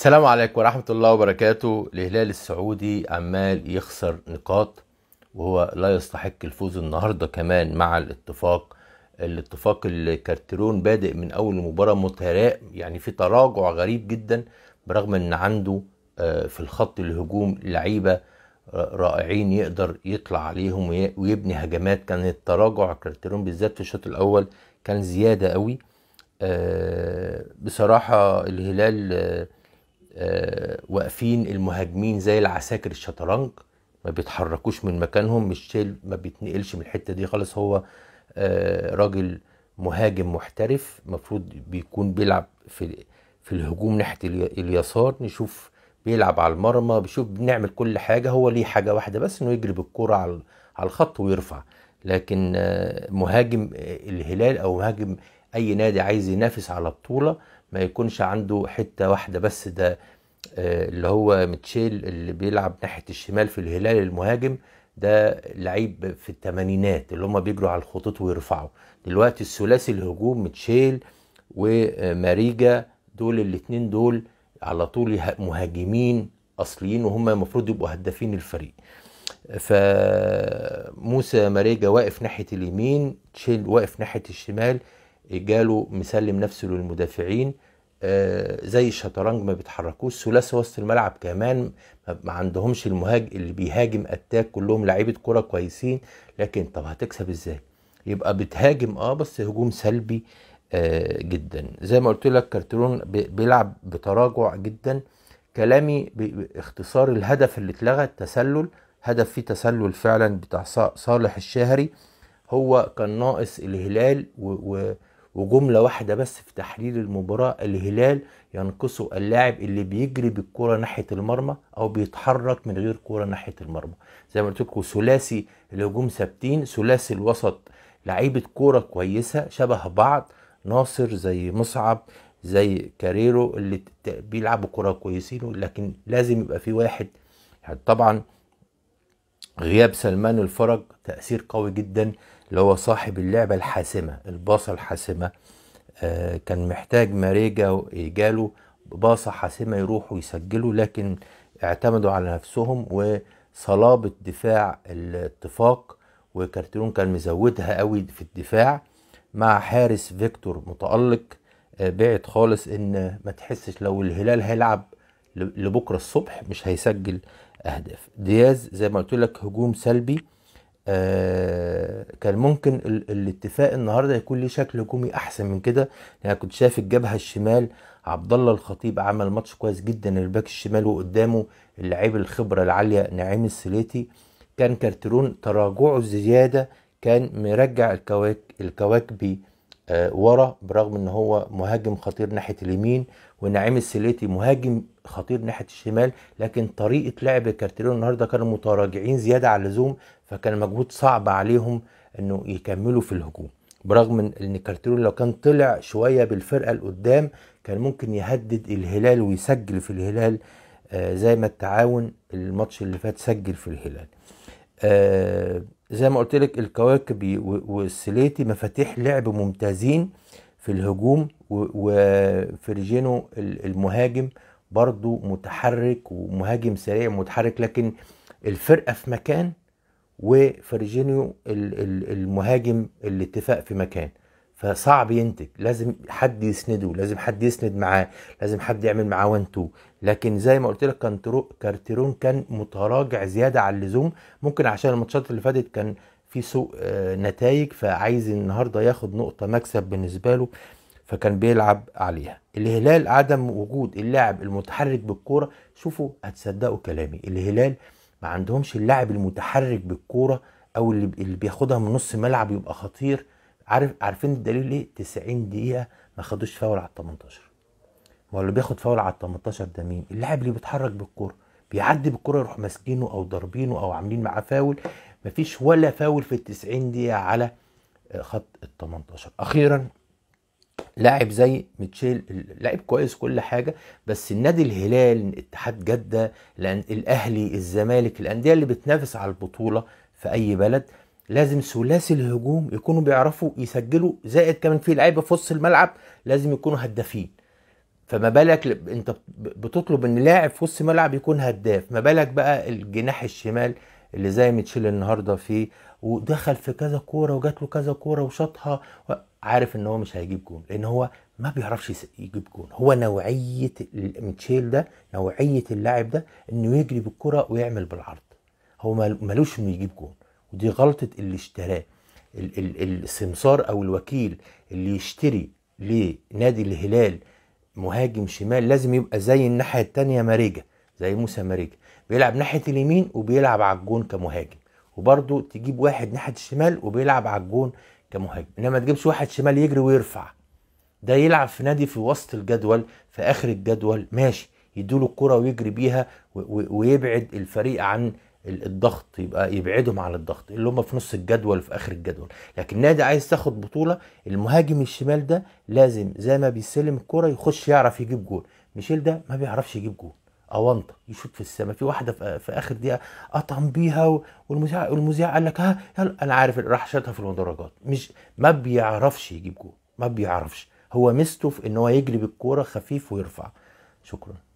السلام عليكم ورحمة الله وبركاته الهلال السعودي عمال يخسر نقاط وهو لا يستحق الفوز النهاردة كمان مع الاتفاق الاتفاق الكارترون بادئ من أول مباراة متراء يعني في تراجع غريب جدا برغم ان عنده آه، في الخط الهجوم لعيبة آه، رائعين يقدر يطلع عليهم ويبني هجمات كان التراجع كارترون بالذات في الشوط الأول كان زيادة قوي آه، بصراحة الهلال آه، واقفين المهاجمين زي العساكر الشطرنج ما بيتحركوش من مكانهم مش ما بيتنقلش من الحته دي خالص هو آه، راجل مهاجم محترف المفروض بيكون بيلعب في في الهجوم ناحيه اليسار نشوف بيلعب على المرمى بيشوف بنعمل كل حاجه هو ليه حاجه واحده بس انه يجري بالكوره على على الخط ويرفع لكن آه، مهاجم الهلال او مهاجم اي نادي عايز ينافس على بطوله ما يكونش عنده حته واحده بس ده آه، اللي هو متشيل اللي بيلعب ناحيه الشمال في الهلال المهاجم ده لعيب في الثمانينات اللي هم بيجروا على الخطوط ويرفعوا دلوقتي الثلاثي الهجوم متشيل وماريجا دول الاثنين دول على طول مهاجمين اصليين وهم المفروض يبقوا هدافين الفريق فموسى ماريجا واقف ناحيه اليمين تشيل واقف ناحيه الشمال جاله مسلم نفسه للمدافعين آه، زي الشطرنج ما بيتحركوش ثلاثي وسط الملعب كمان ما عندهمش المهاج اللي بيهاجم اتاك كلهم لعيبه كوره كويسين لكن طب هتكسب ازاي يبقى بتهاجم اه بس هجوم سلبي آه جدا زي ما قلت لك كارترون بيلعب بتراجع جدا كلامي باختصار الهدف اللي اتلغى التسلل هدف فيه تسلل فعلا بتاع صالح الشهري هو كان ناقص الهلال و, و وجملة واحدة بس في تحليل المباراة الهلال ينقصه اللاعب اللي بيجري بالكرة ناحية المرمى أو بيتحرك من غير كرة ناحية المرمى زي ما قلت لكم ثلاثي الهجوم ثابتين ثلاثي الوسط لعيبة كورة كويسة شبه بعض ناصر زي مصعب زي كاريرو اللي بيلعبوا كرة كويسين لكن لازم يبقى في واحد يعني طبعا غياب سلمان الفرج تأثير قوي جدا اللي هو صاحب اللعبة الحاسمة الباصة الحاسمة آه كان محتاج ماريجا يجاله باصة حاسمة يروحوا يسجلوا لكن اعتمدوا على نفسهم وصلابة دفاع الاتفاق وكارتيرون كان مزودها قوي في الدفاع مع حارس فيكتور متألق آه، بعد خالص ان ما تحسش لو الهلال هيلعب لبكره الصبح مش هيسجل اهداف دياز زي ما قلت لك هجوم سلبي آه كان ممكن ال الاتفاق النهارده يكون ليه شكل هجومي احسن من كده يعني كنت شايف الجبهه الشمال عبد الله الخطيب عمل ماتش كويس جدا الباك الشمال وقدامه اللعيب الخبره العاليه نعيم السليتي كان كارترون تراجعه الزياده كان مرجع الكواك الكواكبي آه ورا برغم ان هو مهاجم خطير ناحيه اليمين ونعيم السليتي مهاجم خطير ناحيه الشمال لكن طريقه لعب كارتيرو النهارده كانوا متراجعين زياده عن اللزوم فكان مجهود صعب عليهم انه يكملوا في الهجوم برغم ان كارتيرو لو كان طلع شويه بالفرقه القدام كان ممكن يهدد الهلال ويسجل في الهلال آه، زي ما التعاون الماتش اللي فات سجل في الهلال آه، زي ما قلت لك الكواكب والسليتي مفاتيح لعب ممتازين في الهجوم وفيرجينو المهاجم برضو متحرك ومهاجم سريع متحرك لكن الفرقة في مكان وفيرجينيو المهاجم الاتفاق في مكان فصعب ينتج لازم حد يسنده لازم حد يسند معاه لازم حد يعمل معاه وان تو لكن زي ما قلت لك كان كارتيرون كان متراجع زياده عن اللزوم ممكن عشان الماتشات اللي فاتت كان في سوق آه، نتائج فعايز النهارده ياخد نقطه مكسب بالنسبه له فكان بيلعب عليها الهلال عدم وجود اللاعب المتحرك بالكوره شوفوا هتصدقوا كلامي الهلال ما عندهمش اللاعب المتحرك بالكوره او اللي بياخدها من نص ملعب يبقى خطير عارف عارفين الدليل ايه 90 دقيقه ما خدوش فاول على ال 18 ما اللي بياخد فاول على ال 18 ده مين اللاعب اللي بيتحرك بالكوره بيعدي بالكوره يروح ماسكينه او ضاربينه او عاملين معاه فاول مفيش ولا فاول في التسعين دقيقة على آه، خط ال 18 أخيرا لاعب زي ميتشيل لاعب كويس كل حاجه بس النادي الهلال اتحاد جده الاهلي الزمالك الانديه اللي بتنافس على البطوله في اي بلد لازم ثلاثي الهجوم يكونوا بيعرفوا يسجلوا زائد كمان في لعيبه في وسط الملعب لازم يكونوا هدافين فما بالك انت بتطلب ان لاعب في وسط الملعب يكون هداف ما بالك بقى الجناح الشمال اللي زي ميتشيل النهارده فيه ودخل في كذا كوره وجات له كذا كوره وشاطها عارف ان هو مش هيجيب جون لان هو ما بيعرفش يجيب جون هو نوعيه ميتشيل ده نوعيه اللاعب ده انه يجري بالكوره ويعمل بالعرض هو ملوش انه يجيب جون ودي غلطه اللي اشتراه السمسار او الوكيل اللي يشتري لنادي الهلال مهاجم شمال لازم يبقى زي الناحيه الثانيه ماريجا زي موسى ماريكا بيلعب ناحيه اليمين وبيلعب على الجون كمهاجم وبرده تجيب واحد ناحيه الشمال وبيلعب على الجون كمهاجم انما تجيبش واحد شمال يجري ويرفع ده يلعب في نادي في وسط الجدول في اخر الجدول ماشي يدوله الكره ويجري بيها ويبعد الفريق عن الضغط يبقى يبعدهم عن الضغط اللي هم في نص الجدول في اخر الجدول لكن نادي عايز تاخد بطوله المهاجم الشمال ده لازم زي ما بيسلم الكره يخش يعرف يجيب جول ميشيل ده ما بيعرفش يجيب جول اونطه يشوط في السماء في واحده في, اخر دقيقه قطم بيها والمذيع والمذيع قال لك ها يلا انا عارف راح شاطها في المدرجات مش ما بيعرفش يجيب جول ما بيعرفش هو ميزته في ان هو يجري بالكوره خفيف ويرفع شكرا